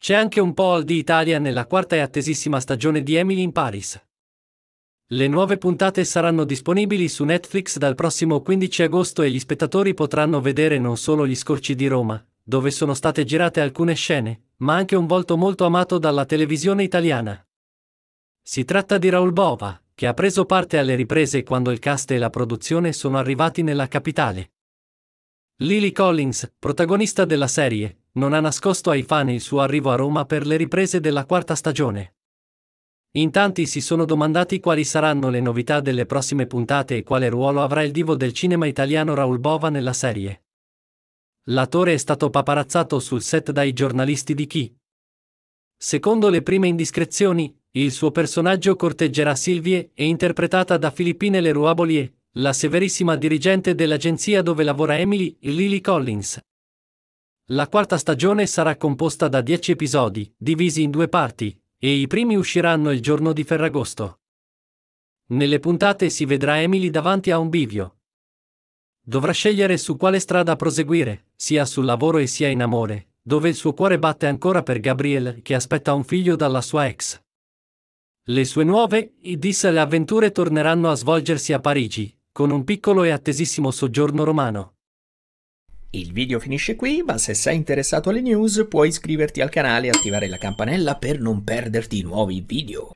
C'è anche un po' di Italia nella quarta e attesissima stagione di Emily in Paris. Le nuove puntate saranno disponibili su Netflix dal prossimo 15 agosto e gli spettatori potranno vedere non solo gli scorci di Roma, dove sono state girate alcune scene, ma anche un volto molto amato dalla televisione italiana. Si tratta di Raul Bova, che ha preso parte alle riprese quando il cast e la produzione sono arrivati nella capitale. Lily Collins, protagonista della serie, non ha nascosto ai fan il suo arrivo a Roma per le riprese della quarta stagione. In tanti si sono domandati quali saranno le novità delle prossime puntate e quale ruolo avrà il divo del cinema italiano Raul Bova nella serie. L'attore è stato paparazzato sul set dai giornalisti di Chi. Secondo le prime indiscrezioni, il suo personaggio corteggerà Silvie e interpretata da Filippine Leruaboli la severissima dirigente dell'agenzia dove lavora Emily, Lily Collins. La quarta stagione sarà composta da dieci episodi, divisi in due parti, e i primi usciranno il giorno di Ferragosto. Nelle puntate si vedrà Emily davanti a un bivio. Dovrà scegliere su quale strada proseguire, sia sul lavoro e sia in amore, dove il suo cuore batte ancora per Gabrielle che aspetta un figlio dalla sua ex. Le sue nuove, Idis e le avventure torneranno a svolgersi a Parigi, con un piccolo e attesissimo soggiorno romano. Il video finisce qui, ma se sei interessato alle news puoi iscriverti al canale e attivare la campanella per non perderti nuovi video.